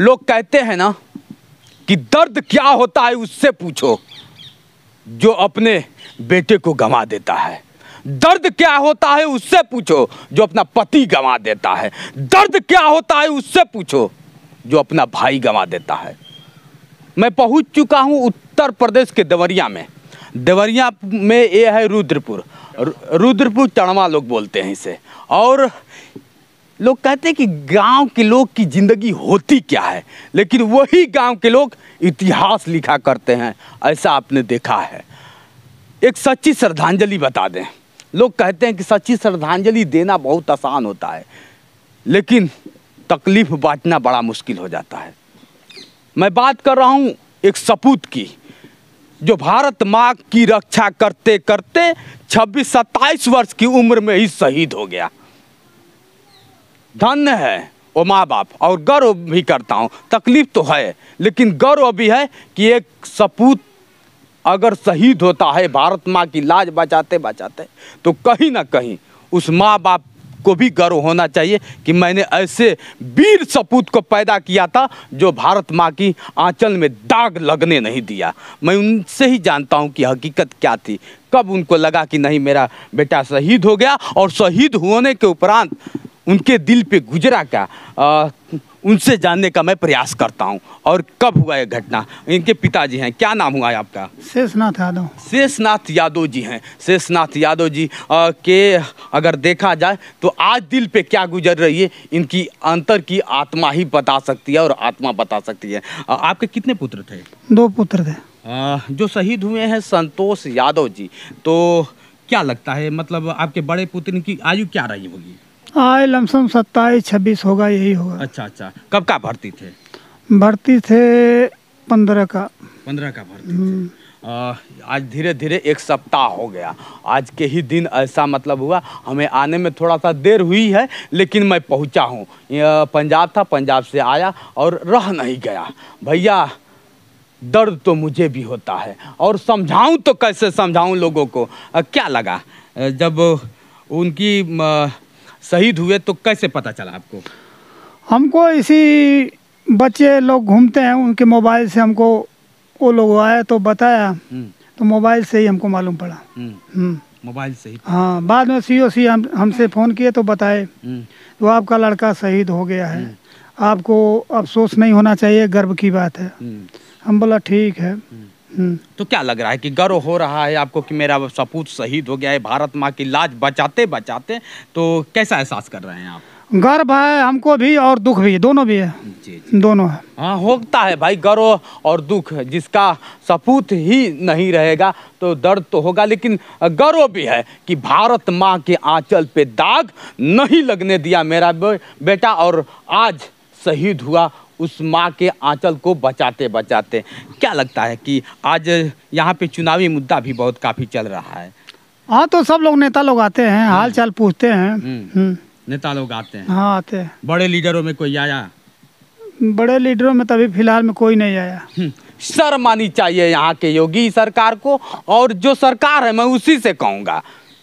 लोग कहते हैं ना कि दर्द क्या होता है उससे पूछो जो अपने बेटे को गंवा देता है दर्द क्या होता है उससे पूछो जो अपना पति गंवा देता है दर्द क्या होता है उससे पूछो जो अपना भाई गंवा देता है मैं पहुंच चुका हूं उत्तर प्रदेश के देवरिया में देवरिया में ये है रुद्रपुर रुद्रपुर टणवा लोग बोलते हैं इसे और लोग कहते हैं कि गांव के लोग की ज़िंदगी होती क्या है लेकिन वही गांव के लोग इतिहास लिखा करते हैं ऐसा आपने देखा है एक सच्ची श्रद्धांजलि बता दें लोग कहते हैं कि सच्ची श्रद्धांजलि देना बहुत आसान होता है लेकिन तकलीफ बांटना बड़ा मुश्किल हो जाता है मैं बात कर रहा हूँ एक सपूत की जो भारत माँ की रक्षा करते करते 26 सत्ताईस वर्ष की उम्र में ही शहीद हो गया धन्य है वो माँ बाप और गर्व भी करता हूँ तकलीफ़ तो है लेकिन गर्व भी है कि एक सपूत अगर शहीद होता है भारत माँ की लाज बचाते बचाते तो कहीं ना कहीं उस माँ बाप को भी गर्व होना चाहिए कि मैंने ऐसे वीर सपूत को पैदा किया था जो भारत माँ की आंचल में दाग लगने नहीं दिया मैं उनसे ही जानता हूँ कि हकीकत क्या थी कब उनको लगा कि नहीं मेरा बेटा शहीद हो गया और शहीद होने के उपरांत उनके दिल पे गुजरा क्या आ, उनसे जानने का मैं प्रयास करता हूँ और कब हुआ यह घटना इनके पिताजी हैं क्या नाम हुआ है आपका शेषनाथ यादव शेषनाथ यादव जी हैं शेषनाथ यादव जी आ, के अगर देखा जाए तो आज दिल पे क्या गुजर रही है इनकी अंतर की आत्मा ही बता सकती है और आत्मा बता सकती है आ, आपके कितने पुत्र थे दो पुत्र थे आ, जो शहीद हुए हैं संतोष यादव जी तो क्या लगता है मतलब आपके बड़े पुत्र की आयु क्या रही होगी आए लमसम सत्ताईस छब्बीस होगा यही होगा अच्छा अच्छा कब का भर्ती थे भर्ती थे पंद्रह का पंद्रह का भर्ती थे हम्म। आज धीरे धीरे एक सप्ताह हो गया आज के ही दिन ऐसा मतलब हुआ हमें आने में थोड़ा सा देर हुई है लेकिन मैं पहुंचा हूँ पंजाब था पंजाब से आया और रह नहीं गया भैया दर्द तो मुझे भी होता है और समझाऊं तो कैसे समझाऊं लोगों को क्या लगा जब उनकी शहीद हुए तो कैसे पता चला आपको हमको इसी बच्चे लोग घूमते हैं उनके मोबाइल से हमको वो लोग आया तो बताया हम्म। तो मोबाइल से ही हमको मालूम पड़ा हम्म। हम्म। मोबाइल से ही हाँ बाद में सी ओ सी हम हमसे फ़ोन किए तो बताए तो आपका लड़का शहीद हो गया है आपको अफसोस नहीं होना चाहिए गर्व की बात है हम बोला ठीक है तो क्या लग रहा है कि गर्व हो रहा है आपको कि मेरा सपूत शहीद हो गया है भारत माँ की लाज बचाते बचाते तो कैसा एहसास कर रहे हैं आप गर्व है हमको भी और दुख भी दोनों भी है जी, जी। दोनों है हाँ होता है भाई गर्व और दुख जिसका सपूत ही नहीं रहेगा तो दर्द तो होगा लेकिन गर्व भी है कि भारत माँ के आंचल पे दाग नहीं लगने दिया मेरा बेटा और आज शहीद हुआ उस माँ के आंचल को बचाते बचाते क्या लगता है कि आज यहाँ पे चुनावी मुद्दा भी बहुत काफ़ी चल रहा है हाँ तो सब लोग नेता लोग आते हैं हम्म। हाल चाल पूछते हैं हम्म। हम्म। नेता लोग आते हैं हाँ आते हैं बड़े लीडरों में कोई आया बड़े लीडरों में तभी तो फिलहाल में कोई नहीं आया सर मानी चाहिए यहाँ के योगी सरकार को और जो सरकार है मैं उसी से कहूँगा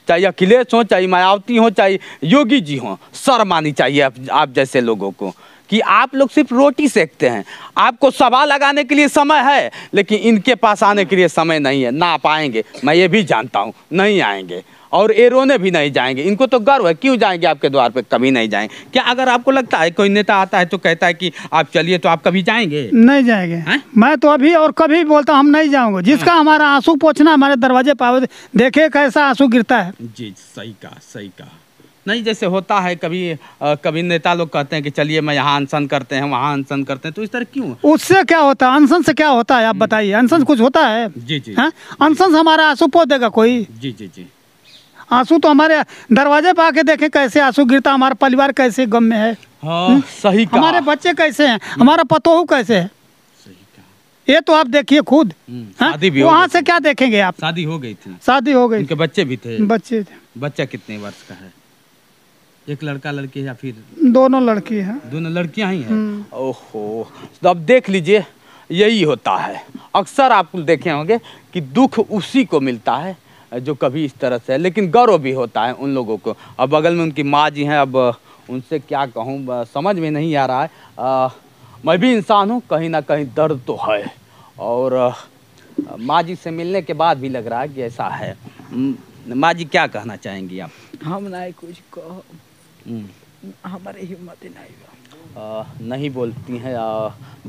चाहे अखिलेश हो चाहे मायावती हो चाहे योगी जी हो सर मानी चाहिए आप जैसे लोगों को कि आप लोग सिर्फ रोटी सेकते हैं आपको सवाल लगाने के लिए समय है लेकिन इनके पास आने के लिए समय नहीं है ना पाएंगे मैं ये भी जानता हूँ नहीं आएंगे और ये रोने भी नहीं जाएंगे इनको तो गर्व है क्यों जाएंगे आपके द्वार पे कभी नहीं जाएंगे क्या अगर आपको लगता है कोई नेता आता है तो कहता है कि आप चलिए तो आप कभी जाएंगे नहीं जाएंगे है? मैं तो अभी और कभी बोलता हूँ हम नहीं जाऊंगा जिसका हमारा आंसू पोछना हमारे दरवाजे पावे देखे कैसा आंसू गिरता है जी सही कहा सही कहा नहीं जैसे होता है कभी आ, कभी नेता लोग कहते हैं कि चलिए मैं यहाँ अनशन करते हैं वहाँ अनशन करते हैं तो इस तरह क्यों उससे क्या होता है अनशन से क्या होता है आप हम्म। बताइए अनशन कुछ होता है जी जी हाँ? अनशन हमारा आंसू पो देगा कोई जी जी जी आंसू तो हमारे दरवाजे पे आके देखें कैसे आंसू गिरता हमारा परिवार कैसे गम में है हाँ, हम्म? सही हमारे बच्चे कैसे हैं हमारा हम्म। पतोह कैसे है ये तो आप देखिए खुद हाँ? वहाँ से क्या देखेंगे आप शादी हो गई थी शादी हो गई उनके बच्चे भी थे बच्चे थे बच्चा कितने वर्ष का है एक लड़का लड़की है या फिर दोनों लड़की है दोनों लड़कियां ही हैं हम्म। ओहो तो अब देख लीजिए यही होता है अक्सर आप देखे होंगे कि दुख उसी को मिलता है जो कभी इस तरह से लेकिन गौरव भी होता है उन लोगों को अब बगल में उनकी माँ जी हैं अब उनसे क्या कहूँ समझ में नहीं आ रहा है आ, मैं भी इंसान हूँ कहीं ना कहीं दर्द तो है और माँ जी से मिलने के बाद भी लग रहा है कि ऐसा है माँ जी क्या कहना चाहेंगी आप हम ना कुछ कहो हम्म। हमारे हिम्मत नहीं आ, नहीं बोलती हैं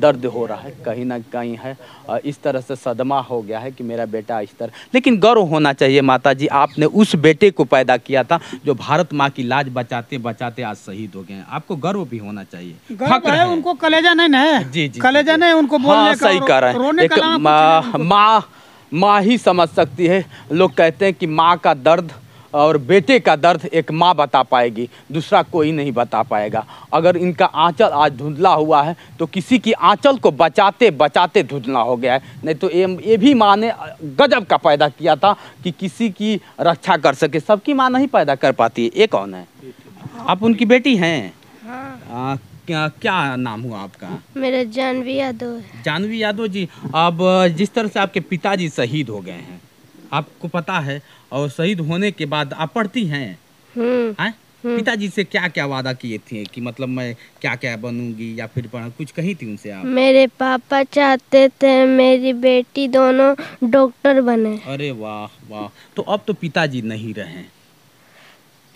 दर्द हो रहा है कहीं ना कहीं है आ, इस तरह से सदमा हो गया है कि मेरा बेटा इस तरह लेकिन गर्व होना चाहिए माता जी आपने उस बेटे को पैदा किया था जो भारत माँ की लाज बचाते बचाते आज शहीद हो गए हैं आपको गर्व भी होना चाहिए है, है उनको कलेजा नहीं है जी जी कलेजा नहीं उनको हाँ, सही कह रहे हैं माँ माँ ही समझ सकती है लोग कहते हैं कि माँ का दर्द और बेटे का दर्द एक माँ बता पाएगी दूसरा कोई नहीं बता पाएगा अगर इनका आंचल आज धुंधला हुआ है तो किसी की आंचल को बचाते बचाते धुंधला हो गया है नहीं तो ये ये भी माँ ने गजब का पैदा किया था कि किसी की रक्षा कर सके सबकी माँ नहीं पैदा कर पाती है ये कौन है आप उनकी बेटी हैं हाँ। क्या क्या नाम हुआ आपका मेरा जानवी यादव जानवी यादव जी अब जिस तरह से आपके पिताजी शहीद हो गए हैं आपको पता है और शहीद होने के बाद आप पढ़ती हैं है? हम्म। हाँ? हम्म। पिताजी से क्या क्या वादा किए थे कि मतलब मैं क्या क्या बनूंगी या फिर कुछ कही थी उनसे आप मेरे पापा चाहते थे मेरी बेटी दोनों डॉक्टर बने अरे वाह वाह तो अब तो पिताजी नहीं रहे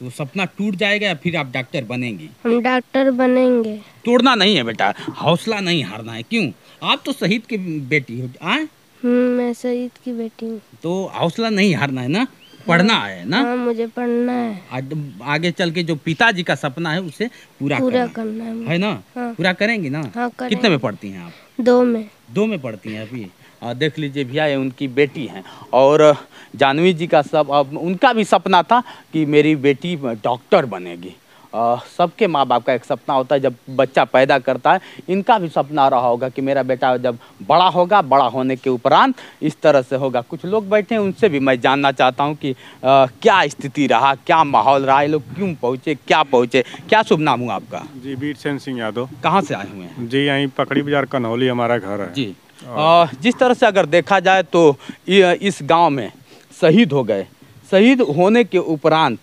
तो सपना टूट जाएगा या फिर आप डॉक्टर बनेंगी हम डॉक्टर बनेंगे तोड़ना नहीं है बेटा हौसला नहीं हारना है क्यों आप तो शहीद की बेटी हो आए हाँ? हम्म, मैं सईद की बेटी हूँ तो हौसला नहीं हारना है ना पढ़ना हाँ। है ना हाँ, मुझे पढ़ना है आ, आगे चल के जो पिताजी का सपना है उसे पूरा पूरा करना, करना है है ना हाँ, पूरा करेंगी ना हाँ, करेंगे। कितने में पढ़ती हैं आप दो में दो में पढ़ती हैं अभी आ, देख लीजिए भैया ये उनकी बेटी हैं और जानवी जी का सब अब उनका भी सपना था कि मेरी बेटी डॉक्टर बनेगी सबके माँ बाप का एक सपना होता है जब बच्चा पैदा करता है इनका भी सपना रहा होगा कि मेरा बेटा जब बड़ा होगा बड़ा होने के उपरांत इस तरह से होगा कुछ लोग बैठे हैं उनसे भी मैं जानना चाहता हूँ कि आ, क्या स्थिति रहा क्या माहौल रहा ये लोग क्यों पहुँचे क्या पहुँचे क्या शुभ नाम हुआ आपका जी वीर सेन सिंह यादव कहाँ से आए हुए हैं जी यहीं पकड़ी बाजार कन्हौली हमारा घर है जी जिस तरह से अगर देखा जाए तो इस गाँव में शहीद हो गए शहीद होने के उपरांत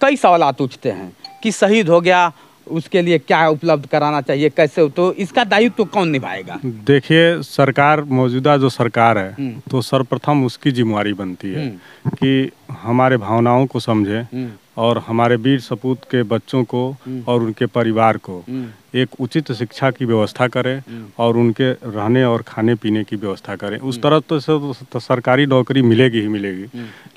कई सवाल उठते हैं कि शहीद हो गया उसके लिए क्या उपलब्ध कराना चाहिए कैसे तो इसका दायित्व तो कौन निभाएगा देखिए सरकार मौजूदा जो सरकार है हम्म। तो सर्वप्रथम उसकी जिम्मेवारी बनती है हम्म। कि हमारे भावनाओं को समझे हम्म। और हमारे वीर सपूत के बच्चों को और उनके परिवार को एक उचित शिक्षा की व्यवस्था करें और उनके रहने और खाने पीने की व्यवस्था करें उस तरह तो, तो सरकारी नौकरी मिलेगी ही मिलेगी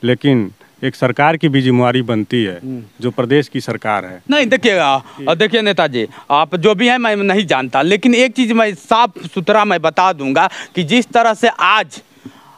लेकिन एक सरकार की भी जिम्मेवारी बनती है हम्म। जो प्रदेश की सरकार है नहीं देखिएगा देखिए नेताजी आप जो भी हैं मैं नहीं जानता लेकिन एक चीज़ मैं साफ सुथरा मैं बता दूंगा कि जिस तरह से आज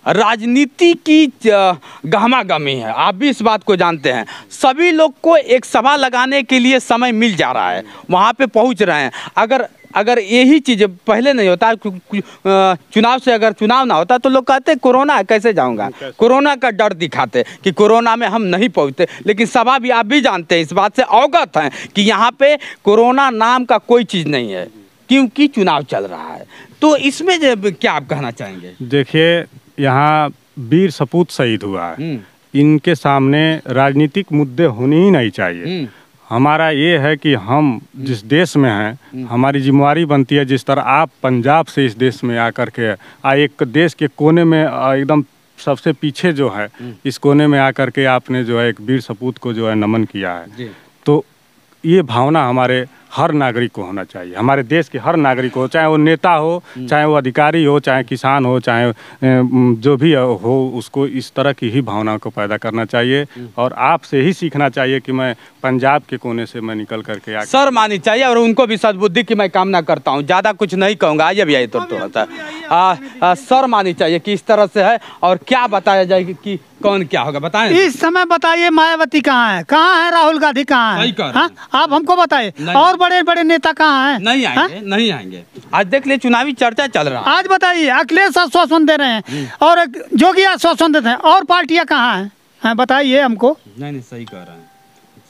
राजनीति की गहमा गमी है आप भी इस बात को जानते हैं सभी लोग को एक सभा लगाने के लिए समय मिल जा रहा है वहाँ पे पहुँच रहे हैं अगर अगर यही चीज़ पहले नहीं होता चुनाव से अगर चुनाव ना होता तो लोग कहते कोरोना कैसे जाऊंगा कोरोना का डर दिखाते कि कोरोना में हम नहीं पहुंचते लेकिन सभा भी आप भी जानते हैं इस बात से अवगत हैं कि यहाँ पे कोरोना नाम का कोई चीज़ नहीं है क्योंकि चुनाव चल रहा है तो इसमें क्या आप कहना चाहेंगे देखिए यहाँ वीर सपूत शहीद हुआ है हम्म। इनके सामने राजनीतिक मुद्दे होने ही नहीं चाहिए हम्म। हमारा ये है कि हम जिस हम्म। देश में हैं हम्म। हमारी जिम्मेवारी बनती है जिस तरह आप पंजाब से इस देश में आकर के आ एक देश के कोने में एकदम सबसे पीछे जो है हम्म। इस कोने में आकर के आपने जो है एक वीर सपूत को जो है नमन किया है तो ये भावना हमारे हर नागरिक को होना चाहिए हमारे देश के हर नागरिक को चाहे वो नेता हो हम्म। चाहे वो अधिकारी हो चाहे किसान हो चाहे जो भी हो उसको इस तरह की ही भावना को पैदा करना चाहिए हम्म। और आपसे ही सीखना चाहिए कि मैं पंजाब के कोने से मैं निकल करके आ सर मानी चाहिए और उनको भी सदबुद्धि की मैं कामना करता हूँ ज़्यादा कुछ नहीं कहूँगा आइए भी आइए तो, तो-, तो- सर मानी चाहिए कि इस तरह से है और क्या बताया जाए कि कौन क्या होगा बताएं इस समय बताइए मायावती कहाँ है कहाँ है राहुल गांधी कहाँ है हाँ? आप हमको बताइए और बड़े बड़े नेता कहाँ है नहीं हाँ? आएंगे हा? नहीं आएंगे आज देख लिए चुनावी चर्चा चल रहा है आज बताइए अखिलेश आश्वासन दे रहे हैं हम्म। और जोगी आश्वासन देते हैं और पार्टियाँ कहाँ है, हाँ, बताइए हमको नहीं नहीं सही कह रहे हैं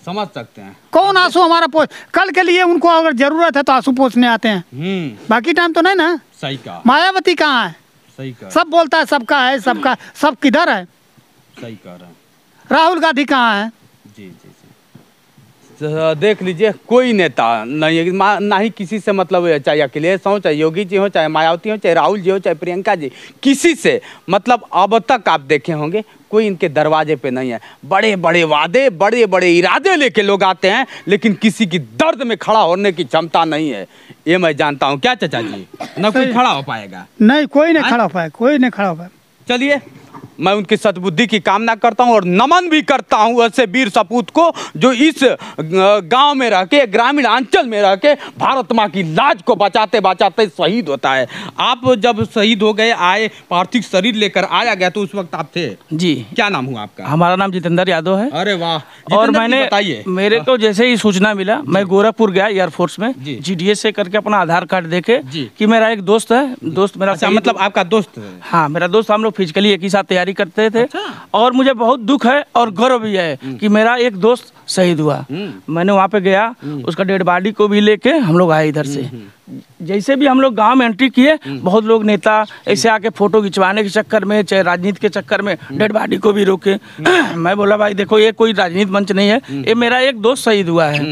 समझ सकते हैं कौन आंसू हमारा पोष कल के लिए उनको अगर जरूरत है तो आंसू पोछने आते हैं हम्म। बाकी टाइम तो नहीं ना सही कहा मायावती कहाँ है सही कहा सब बोलता है सबका है सबका सब किधर है सही कह रहे हैं राहुल गांधी कहाँ है जी जी जी तो, देख लीजिए कोई नेता नहीं ना ही किसी से मतलब चाहे अखिलेश हो चाहे योगी जी हो चाहे मायावती हो चाहे राहुल जी हो चाहे प्रियंका जी किसी से मतलब अब तक आप देखे होंगे कोई इनके दरवाजे पे नहीं है बड़े बड़े वादे बड़े बड़े इरादे लेके लोग आते हैं लेकिन किसी की दर्द में खड़ा होने की क्षमता नहीं है ये मैं जानता हूँ क्या चाचा जी न कोई खड़ा हो पाएगा नहीं कोई नहीं हाँ? खड़ा हो पाएगा कोई नहीं खड़ा हो पाएगा चलिए मैं उनकी सद्बुद्धि की कामना करता हूँ और नमन भी करता हूँ ऐसे वीर सपूत को जो इस गांव में रह के ग्रामीण अंचल में रह के भारत माँ की लाज को बचाते बचाते शहीद होता है आप जब शहीद हो गए आए पार्थिव शरीर लेकर आया गया तो उस वक्त आप थे जी क्या नाम हुआ आपका हमारा नाम जितेंद्र यादव है अरे वाह और मैंने मेरे हाँ। को जैसे ही सूचना मिला मैं गोरखपुर गया एयरफोर्स में जी से करके अपना आधार कार्ड देखे की मेरा एक दोस्त है दोस्त मेरा अच्छा, मतलब आपका दोस्त हाँ मेरा दोस्त हम लोग फिजिकली एक ही साथ तैयारी तैयारी करते थे अच्छा? और मुझे बहुत दुख है और गर्व भी है हम्म। कि मेरा एक दोस्त शहीद हुआ हम्म। मैंने वहाँ पे गया हम्म। उसका डेड बॉडी को भी लेके हम लोग आए इधर से जैसे भी हम लोग गांव में एंट्री किए बहुत लोग नेता ऐसे आके फोटो खिंचवाने के चक्कर में चाहे राजनीति के चक्कर में डेड बॉडी को भी रोके मैं बोला भाई देखो ये कोई राजनीति मंच नहीं है ये मेरा एक दोस्त शहीद हुआ है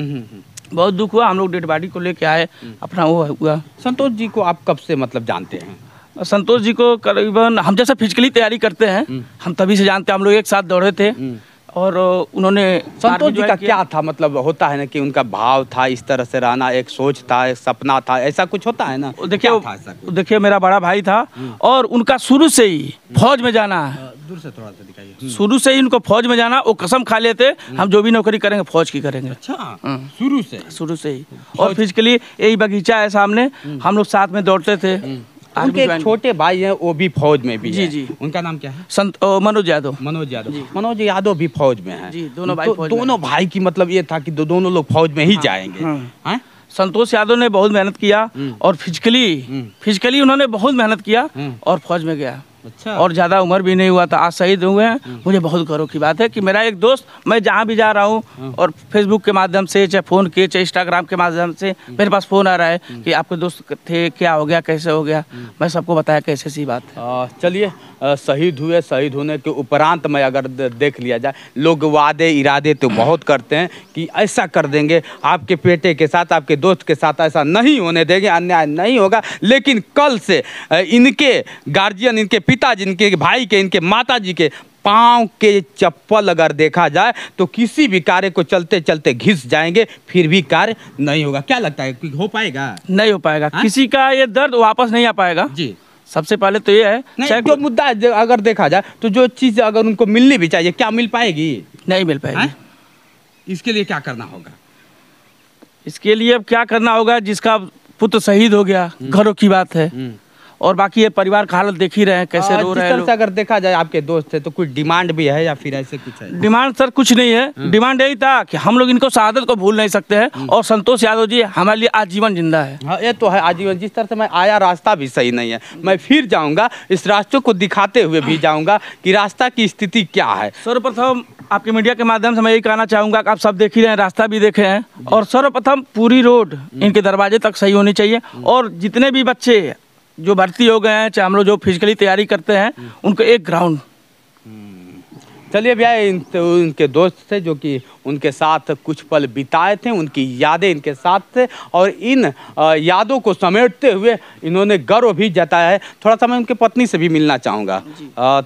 बहुत दुख हुआ हम लोग डेड बॉडी को लेके आए अपना वो हुआ संतोष जी को आप कब से मतलब जानते हैं संतोष जी को करीबन हम जैसा फिजिकली तैयारी करते हैं हम्म। हम तभी से जानते हैं हम लोग एक साथ दौड़े थे हम्म। और उन्होंने संतोष जी का क्या था मतलब होता है ना कि उनका भाव था इस तरह से रहना एक सोच था एक सपना था ऐसा कुछ होता है ना देखिए देखिए मेरा बड़ा भाई था हम्म। और उनका शुरू से ही फौज में जाना दूर से थोड़ा सा दिखाइए शुरू से ही उनको फौज में जाना वो कसम खा लेते हम जो भी नौकरी करेंगे फौज की करेंगे अच्छा शुरू से शुरू से ही और फिजिकली यही बगीचा है सामने हम लोग साथ में दौड़ते थे उनके एक छोटे भाई हैं वो भी फौज में भी जी जी उनका नाम क्या है संत मनोज यादव मनोज यादव मनोज यादव भी फौज में है दोनों भाई तो दोनों भाई की मतलब ये था की दोनों लोग फौज में ही हाँ, जाएंगे हाँ। हाँ? संतोष यादव ने बहुत मेहनत किया हम्म। और फिजिकली हम्म। फिजिकली उन्होंने बहुत मेहनत किया हम्म। और फौज में गया अच्छा और ज़्यादा उम्र भी नहीं हुआ था आज शहीद हुए हैं हम्म। मुझे बहुत गर्व की बात है कि मेरा एक दोस्त मैं जहाँ भी जा रहा हूँ हम्म। और फेसबुक के माध्यम से चाहे फ़ोन के चाहे इंस्टाग्राम के माध्यम से हम्म। मेरे पास फ़ोन आ रहा है कि आपके दोस्त थे क्या हो गया कैसे हो गया मैं सबको बताया कैसे सी बात है चलिए शहीद हुए शहीद होने के उपरांत में अगर देख लिया जाए लोग वादे इरादे तो बहुत करते हैं कि ऐसा कर देंगे आपके बेटे के साथ आपके दोस्त के साथ ऐसा नहीं होने देंगे अन्याय नहीं होगा लेकिन कल से इनके गार्जियन इनके पिता जिनके भाई के इनके माता जी के पांव के चप्पल अगर देखा जाए तो किसी भी कार्य को चलते चलते घिस जाएंगे फिर भी कार्य नहीं होगा क्या लगता है हो पाएगा नहीं हो पाएगा हा? किसी का ये दर्द वापस नहीं आ पाएगा जी सबसे पहले तो ये है नहीं, जो मुद्दा अगर देखा जाए तो जो चीज़ अगर उनको मिलनी भी चाहिए क्या मिल पाएगी नहीं मिल पाएगी हा? इसके लिए क्या करना होगा इसके लिए अब क्या करना होगा जिसका पुत्र शहीद हो गया हम्म। घरों की बात है हम्म। और बाकी ये परिवार का हालत देख ही रहे हैं कैसे हाँ, रो रहे हैं अगर देखा जाए आपके दोस्त है तो कुछ डिमांड भी है या फिर ऐसे कुछ है डिमांड सर कुछ नहीं है हम्म। डिमांड यही था कि हम लोग इनको शहादत को भूल नहीं सकते हैं हम्म। और संतोष यादव जी हमारे लिए आजीवन जिंदा है हाँ ये तो है आजीवन जिस तरह से मैं आया रास्ता भी सही नहीं है मैं फिर जाऊँगा इस रास्ते को दिखाते हुए भी जाऊँगा कि रास्ता की स्थिति क्या है सर्वप्रथम आपके मीडिया के माध्यम से मैं यही कहना चाहूँगा कि आप सब देख ही रहे हैं रास्ता भी देखे हैं और सर्वप्रथम पूरी रोड हम्म। इनके दरवाजे तक सही होनी चाहिए और जितने भी बच्चे जो भर्ती हो गए हैं चाहे हम लोग जो फिजिकली तैयारी करते हैं उनको एक ग्राउंड चलिए भैया इन, उनके तो दोस्त थे जो कि उनके साथ कुछ पल बिताए थे उनकी यादें इनके साथ थे और इन यादों को समेटते हुए इन्होंने गर्व भी जताया है थोड़ा सा मैं उनके पत्नी से भी मिलना चाहूँगा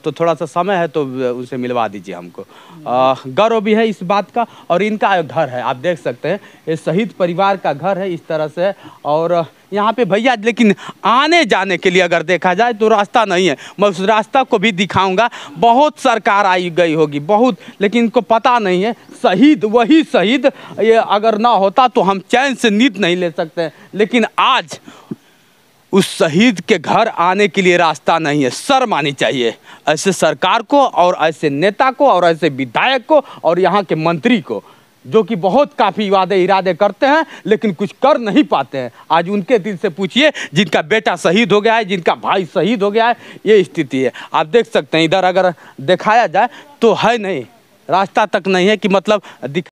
तो थोड़ा सा समय है तो उनसे मिलवा दीजिए हमको गर्व भी है इस बात का और इनका घर है आप देख सकते हैं ये शहीद परिवार का घर है इस तरह से और यहाँ पे भैया लेकिन आने जाने के लिए अगर देखा जाए तो रास्ता नहीं है मैं उस रास्ता को भी दिखाऊंगा बहुत सरकार आई गई होगी बहुत लेकिन इनको पता नहीं है शहीद वही शहीद ये अगर ना होता तो हम चैन से नींद नहीं ले सकते लेकिन आज उस शहीद के घर आने के लिए रास्ता नहीं है सर मानी चाहिए ऐसे सरकार को और ऐसे नेता को और ऐसे विधायक को और यहाँ के मंत्री को जो कि बहुत काफ़ी वादे इरादे करते हैं लेकिन कुछ कर नहीं पाते हैं आज उनके दिल से पूछिए जिनका बेटा शहीद हो गया है जिनका भाई शहीद हो गया है ये स्थिति है आप देख सकते हैं इधर अगर दिखाया जाए तो है नहीं रास्ता तक नहीं है कि मतलब दिख